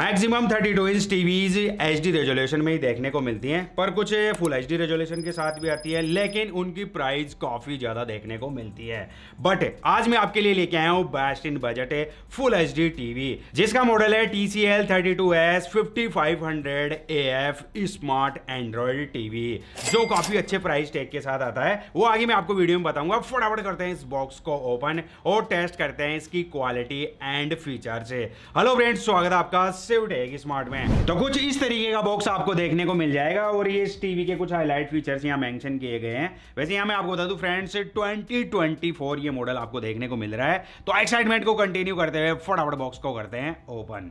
maximum 32 two inch TVs H resolution में ही देखने को मिलती हैं पर कुछ फुल एच रेजोल्यूशन के साथ भी आती है लेकिन उनकी प्राइस काफ़ी ज़्यादा देखने को मिलती है बट आज मैं आपके लिए लेके आया हूँ best in budget full H TV जिसका मॉडल है T C L thirty two S fifty five hundred A F smart Android TV जो काफ़ी अच्छे प्राइस टैग के साथ आता है वो आगे मैं आपको वीडियो में बताऊंगा फटाफट करते हैं इस बॉक्स को ओपन और टेस्ट करते हैं इसकी क्वालिटी एंड फीचर से हेलो फ्रेंड्स स्वागत है आपका से उठेगी स्मार्ट में तो कुछ इस तरीके का बॉक्स आपको देखने को मिल जाएगा और ये इस टीवी के कुछ हाईलाइट फीचर्स यहाँ मेंशन किए गए हैं वैसे यहाँ मैं आपको बता दूं फ्रेंड्स 2024 ये मॉडल आपको देखने को मिल रहा है तो एक्साइटमेंट को कंटिन्यू करते हुए फटाफट बॉक्स को करते हैं ओपन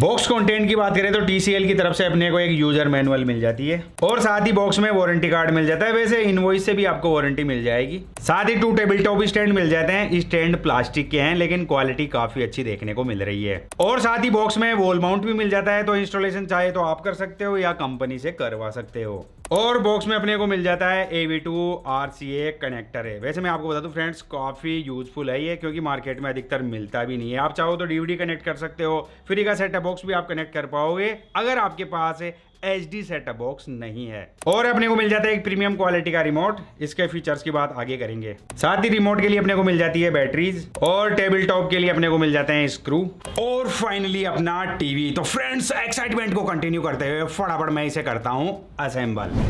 बॉक्स कंटेंट की बात करें तो टीसीएल की तरफ से अपने को एक यूजर मैनुअल मिल जाती है और साथ ही बॉक्स में वारंटी कार्ड मिल जाता है वैसे इनवॉइस से भी आपको वारंटी मिल जाएगी साथ ही टू टेबल टॉप स्टैंड मिल जाते हैं स्टैंड प्लास्टिक के हैं लेकिन क्वालिटी काफी अच्छी देखने को मिल रही है और साथ ही बॉक्स में वॉल माउंट भी मिल जाता है तो इंस्टॉलेशन चाहे तो आप कर सकते हो या कंपनी से करवा सकते हो और बॉक्स में अपने को मिल जाता है A V to R C A connector है वैसे मैं आपको बता दूं फ्रेंड्स काफ़ी यूजफुल है ये क्योंकि मार्केट में अधिकतर मिलता भी नहीं है आप चाहो तो डीवीडी कनेक्ट कर सकते हो फ्री का सेटअप बॉक्स भी आप कनेक्ट कर पाओगे अगर आपके पास एच डी सेटअप बॉक्स नहीं है और अपने को मिल जाता है एक प्रीमियम क्वालिटी का रिमोट इसके फीचर्स की बात आगे करेंगे साथ ही रिमोट के लिए अपने को मिल जाती है बैटरीज और टेबल टॉप के लिए अपने को मिल जाते हैं स्क्रू और फाइनली अपना टीवी तो फ्रेंड्स एक्साइटमेंट को कंटिन्यू करते हुए फटाफट मैं इसे करता हूँ असेंबल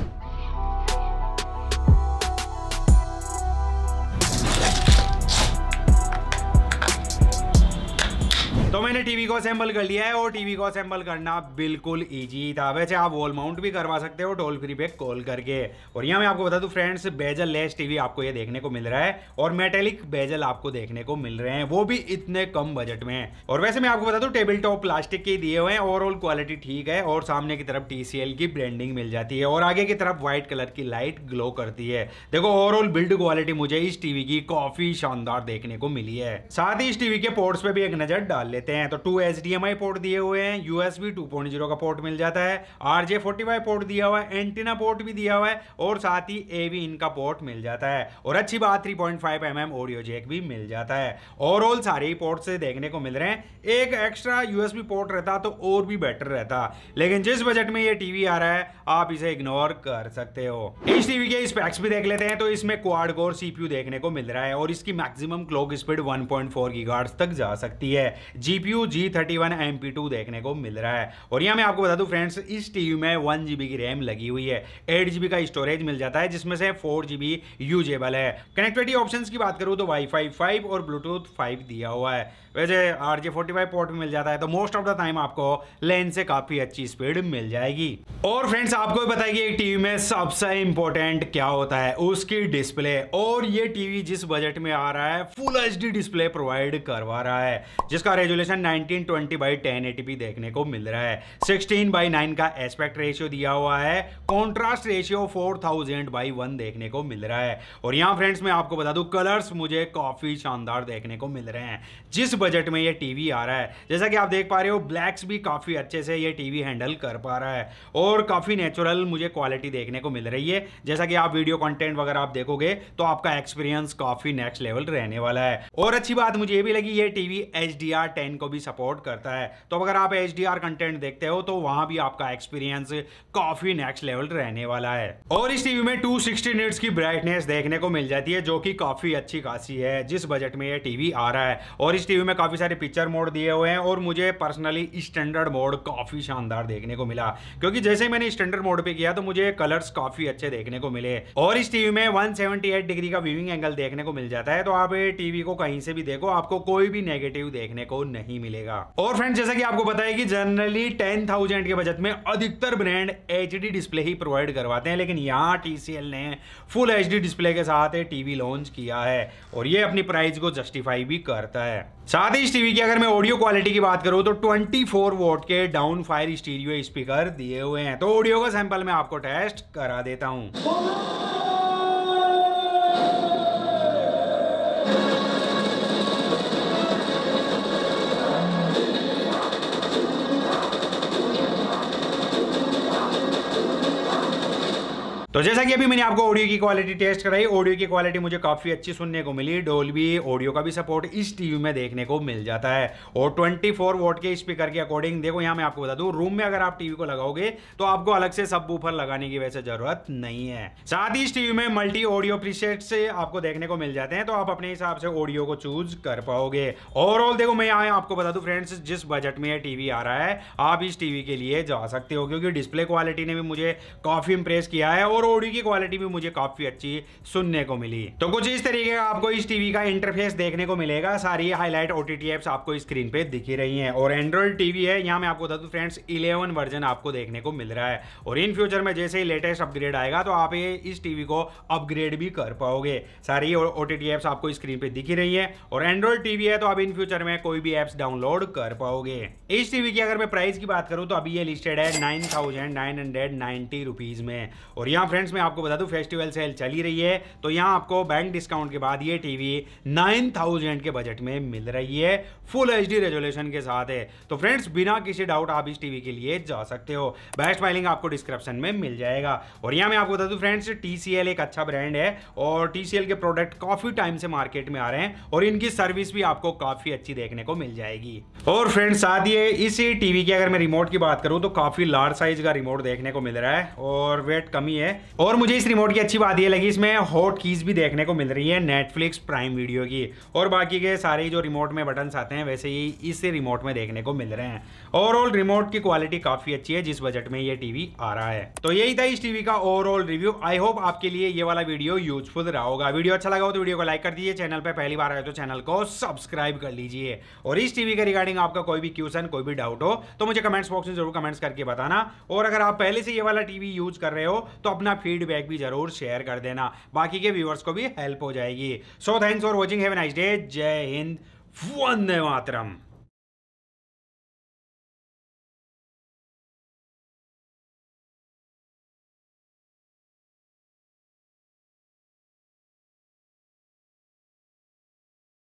मैंने टीवी को असेंबल कर लिया है और टीवी को असेंबल करना बिल्कुल ईजी था वैसे आप वॉल माउंट भी करवा सकते हो टोल फ्री पे कॉल करके और यहाँ मैं आपको बता दूँ फ्रेंड्स बेजल लेस टीवी आपको ये देखने को मिल रहा है और मेटेलिक बेजल आपको देखने को मिल रहे हैं वो भी इतने कम बजट में और वैसे मैं आपको बता दूँ टेबल टॉप प्लास्टिक के दिए हुए हैं ओवरऑल क्वालिटी ठीक है और सामने की तरफ टी की ब्रांडिंग मिल जाती है और आगे की तरफ व्हाइट कलर की लाइट ग्लो करती है देखो ओवरऑल बिल्ड क्वालिटी मुझे इस टीवी की काफी शानदार देखने को मिली है साथ ही इस टीवी के पोर्ट्स पे भी एक नजर डाल लेते हैं हैं तो टू एच पोर्ट दिए हुए हैं यू एस का पोर्ट मिल जाता है आर जे पोर्ट दिया हुआ है एंटीना पोर्ट भी दिया हुआ है और साथ ही ए भी इनका पोर्ट मिल जाता है और अच्छी बात three point five M M audio jack भी मिल जाता है ओवरऑल सारे ही पोर्ट से देखने को मिल रहे हैं एक एक्स्ट्रा यूएसबी पोर्ट रहता तो और भी बेटर रहता लेकिन जिस बजट में ये टीवी आ रहा है आप इसे इग्नोर कर सकते हो इस टीवी के स्पेक्स भी देख लेते हैं तो इसमें क्वाड कोर सीपीयू देखने को मिल रहा है और इसकी मैक्सिमम क्लॉक स्पीड 1.4 पॉइंट तक जा सकती है GP CPU G thirty one M P two देखने को मिल रहा है और यहाँ मैं आपको बता दूँ फ्रेंड्स इस टी वी में वन जी बी की रैम लगी हुई है एट जी बी का स्टोरेज मिल जाता है जिसमें से फोर जी बी यूजेबल है कनेक्टिविटी ऑप्शन की बात करूँ तो वाई फाई फाइव और ब्लूटूथ फाइव दिया हुआ है वैसे R J forty five port भी मिल जाता है तो मोस्ट ऑफ द टाइम आपको लेन से काफ़ी अच्छी स्पीड मिल जाएगी और फ्रेंड्स आपको भी बताएगी एक टी वी में सबसे इंपॉर्टेंट क्या होता है उसकी डिस्प्ले और ये टी वी जिस बजट में आ रहा है full H D display provide करवा रहा है जिसका रेजुलेशन रिजोल्यूशन 1920 बाई 1080p देखने को मिल रहा है 16 बाई 9 का एस्पेक्ट रेशियो दिया हुआ है कॉन्ट्रास्ट रेशियो 4000 बाई 1 देखने को मिल रहा है और यहाँ फ्रेंड्स मैं आपको बता दूँ कलर्स मुझे काफ़ी शानदार देखने को मिल रहे हैं जिस बजट में ये टीवी आ रहा है जैसा कि आप देख पा रहे हो ब्लैक्स भी काफ़ी अच्छे से ये टीवी हैंडल कर पा रहा है और काफ़ी नेचुरल मुझे क्वालिटी देखने को मिल रही है जैसा कि आप वीडियो कंटेंट वगैरह आप देखोगे तो आपका एक्सपीरियंस काफ़ी नेक्स्ट लेवल रहने वाला है और अच्छी बात मुझे ये भी लगी ये टीवी एच डी आर को को भी सपोर्ट करता है तो अगर आप एच कंटेंट देखते हो तो वहां भी आपका एक्सपीरियंस काफ़ी नेक्स्ट लेवल रहने वाला है और इस टीवी में टू सिक्सटी की ब्राइटनेस देखने को मिल जाती है जो कि काफ़ी अच्छी खासी है जिस बजट में यह टीवी आ रहा है और इस टीवी में काफ़ी सारे पिक्चर मोड दिए हुए हैं और मुझे पर्सनली स्टैंडर्ड मोड काफ़ी शानदार देखने को मिला क्योंकि जैसे ही मैंने स्टैंडर्ड मोड पे किया तो मुझे कलर्स काफ़ी अच्छे देखने को मिले और इस टीवी में 178 डिग्री का व्यूइंग एंगल देखने को मिल जाता है तो आप टीवी को कहीं से भी देखो आपको कोई भी नेगेटिव देखने को नहीं नहीं मिलेगा और फ्रेंड जैसा कि आपको बताया कि जनरली टेन थाउजेंड के बजट में अधिकतर ब्रांड एच डिस्प्ले ही प्रोवाइड करवाते हैं लेकिन यहाँ टी ने फुल एच डिस्प्ले के साथ टीवी लॉन्च किया है और ये अपनी प्राइस को जस्टिफाई भी करता है साथ ही इस टीवी की अगर मैं ऑडियो क्वालिटी की बात करूं तो 24 फोर वोट के डाउन फायर स्टीरियो स्पीकर दिए हुए हैं तो ऑडियो का सैंपल मैं आपको टेस्ट करा देता हूं तो जैसा कि अभी मैंने आपको ऑडियो की क्वालिटी टेस्ट कराई ऑडियो की क्वालिटी मुझे काफ़ी अच्छी सुनने को मिली डोल्बी ऑडियो का भी सपोर्ट इस टीवी में देखने को मिल जाता है और 24 वोट के स्पीकर के अकॉर्डिंग देखो यहाँ मैं आपको बता दूँ रूम में अगर आप टीवी को लगाओगे तो आपको अलग से सब बूफर लगाने की वैसे जरूरत नहीं है साथ ही इस टीवी में मल्टी ऑडियो प्रीसेट से आपको देखने को मिल जाते हैं तो आप अपने हिसाब से ऑडियो को चूज कर पाओगे ओवरऑल देखो मैं यहाँ आपको बता दूँ फ्रेंड्स जिस बजट में यह टीवी आ रहा है आप इस टीवी के लिए जा सकते हो क्योंकि डिस्प्ले क्वालिटी ने भी मुझे काफ़ी इंप्रेस किया है और ऑडियो की क्वालिटी भी मुझे काफी अच्छी सुनने को मिली तो कुछ इस तरीके का आपको इस टीवी का इंटरफेस देखने को मिलेगा सारी हाईलाइट ओटीटी एप्स आपको स्क्रीन पे दिखी रही है और एंड्रॉइड टीवी है यहाँ मैं आपको बता दू फ्रेंड्स इलेवन वर्जन आपको देखने को मिल रहा है और इन फ्यूचर में जैसे ही लेटेस्ट अपग्रेड आएगा तो आप ये इस टीवी को अपग्रेड भी कर पाओगे सारी ओ टी एप्स आपको स्क्रीन पे दिखी रही है और एंड्रॉइड टीवी है तो आप इन फ्यूचर में कोई भी एप्स डाउनलोड कर पाओगे इस टीवी की अगर मैं प्राइस की बात करूं तो अभी ये लिस्टेड है nine thousand nine hundred ninety rupees में और यहाँ फ्रेंड्स मैं आपको बता दूं फेस्टिवल सेल चली रही है तो यहां आपको बैंक डिस्काउंट के बाद ये टीवी 9000 के बजट में मिल रही है फुल एच रेजोल्यूशन के साथ है तो फ्रेंड्स बिना किसी डाउट आप इस टीवी के लिए जा सकते हो बेस्ट बाइलिंग आपको डिस्क्रिप्शन में मिल जाएगा और यहाँ मैं आपको बता दूँ फ्रेंड्स टी एक अच्छा ब्रांड है और टी के प्रोडक्ट काफ़ी टाइम से मार्केट में आ रहे हैं और इनकी सर्विस भी आपको काफ़ी अच्छी देखने को मिल जाएगी और फ्रेंड्स साथ ये इसी टीवी की अगर मैं रिमोट की बात करूँ तो काफ़ी लार्ज साइज का रिमोट देखने को मिल रहा है और वेट कमी है और मुझे इस रिमोट की अच्छी बात यह लगी इसमें हॉट कीज भी देखने को मिल रही है नेटफ्लिक्स प्राइम वीडियो की और बाकी के सारे जो रिमोट में बटन आते हैं वैसे ही इस रिमोट में देखने को मिल रहे हैं ओवरऑल रिमोट की क्वालिटी काफी अच्छी है जिस बजट में ये टीवी आ रहा है तो यही था इस टीवी का ओवरऑल रिव्यू आई होप आपके लिए ये वाला वीडियो यूजफुल रहा होगा वीडियो अच्छा लगा हो तो वीडियो को लाइक कर दीजिए चैनल पर पहली बार आए तो चैनल को सब्सक्राइब कर लीजिए और इस टीवी के रिगार्डिंग आपका कोई भी क्वेश्चन कोई भी डाउट हो तो मुझे कमेंट्स बॉक्स में जरूर कमेंट्स करके बताना और अगर आप पहले से ये वाला टीवी यूज कर रहे हो तो अपना फीडबैक भी जरूर शेयर कर देना बाकी के व्यूअर्स को भी हेल्प हो जाएगी so thanks for watching have nice day जय हिंद वंदे मातरम